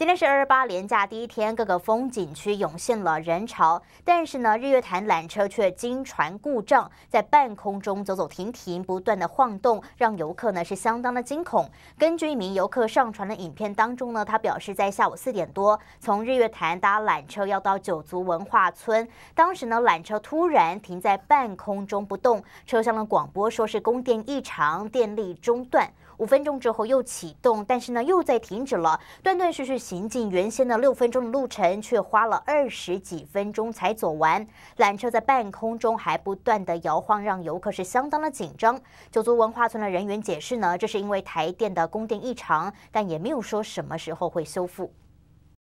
今天是二八连假第一天，各个风景区涌现了人潮，但是呢，日月潭缆车却经传故障，在半空中走走停停，不断的晃动，让游客呢是相当的惊恐。根据一名游客上传的影片当中呢，他表示在下午四点多从日月潭搭缆车要到九族文化村，当时呢缆车突然停在半空中不动，车厢的广播说是供电异常，电力中断。五分钟之后又启动，但是呢又在停止了，断断续续行进原先的六分钟的路程，却花了二十几分钟才走完。缆车在半空中还不断的摇晃，让游客是相当的紧张。九族文化村的人员解释呢，这是因为台电的供电异常，但也没有说什么时候会修复。